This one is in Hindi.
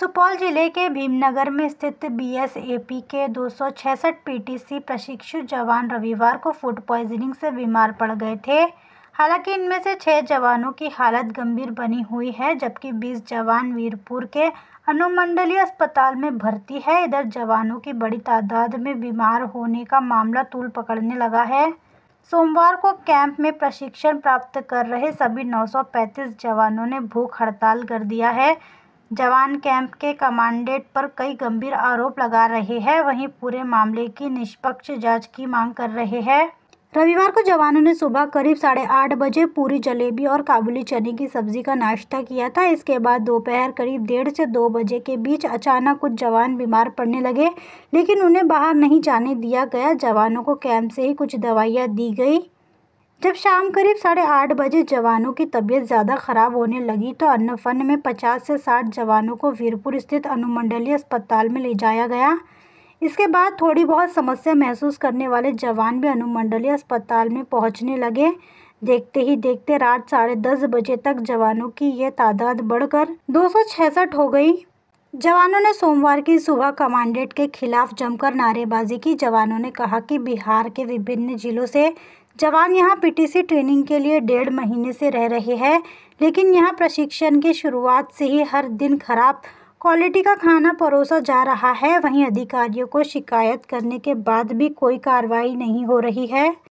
सुपौल जिले के भीमनगर में स्थित बीएसएपी के 266 पीटीसी प्रशिक्षु जवान रविवार को फूड पॉइजनिंग से बीमार पड़ गए थे हालांकि इनमें से छः जवानों की हालत गंभीर बनी हुई है जबकि 20 जवान वीरपुर के अनुमंडलीय अस्पताल में भर्ती है इधर जवानों की बड़ी तादाद में बीमार होने का मामला तूल पकड़ने लगा है सोमवार को कैंप में प्रशिक्षण प्राप्त कर रहे सभी 935 जवानों ने भूख हड़ताल कर दिया है जवान कैंप के कमांडेंट पर कई गंभीर आरोप लगा रहे हैं वहीं पूरे मामले की निष्पक्ष जांच की मांग कर रहे हैं रविवार को जवानों ने सुबह करीब साढ़े आठ बजे पूरी जलेबी और काबुली चने की सब्जी का नाश्ता किया था इसके बाद दोपहर करीब डेढ़ से दो बजे के बीच अचानक कुछ जवान बीमार पड़ने लगे लेकिन उन्हें बाहर नहीं जाने दिया गया जवानों को कैंप से ही कुछ दवाइयाँ दी गई जब शाम करीब साढ़े आठ बजे जवानों की तबीयत ज़्यादा ख़राब होने लगी तो अन्नफन में 50 से 60 जवानों को वीरपुर स्थित अनुमंडलीय अस्पताल में ले जाया गया इसके बाद थोड़ी बहुत समस्या महसूस करने वाले जवान भी अनुमंडलीय अस्पताल में पहुंचने लगे देखते ही देखते रात साढ़े दस बजे तक जवानों की यह तादाद बढ़कर दो हो गई जवानों ने सोमवार की सुबह कमांडेंट के खिलाफ जमकर नारेबाजी की जवानों ने कहा कि बिहार के विभिन्न जिलों से जवान यहां पीटीसी ट्रेनिंग के लिए डेढ़ महीने से रह रहे हैं लेकिन यहां प्रशिक्षण की शुरुआत से ही हर दिन खराब क्वालिटी का खाना परोसा जा रहा है वहीं अधिकारियों को शिकायत करने के बाद भी कोई कार्रवाई नहीं हो रही है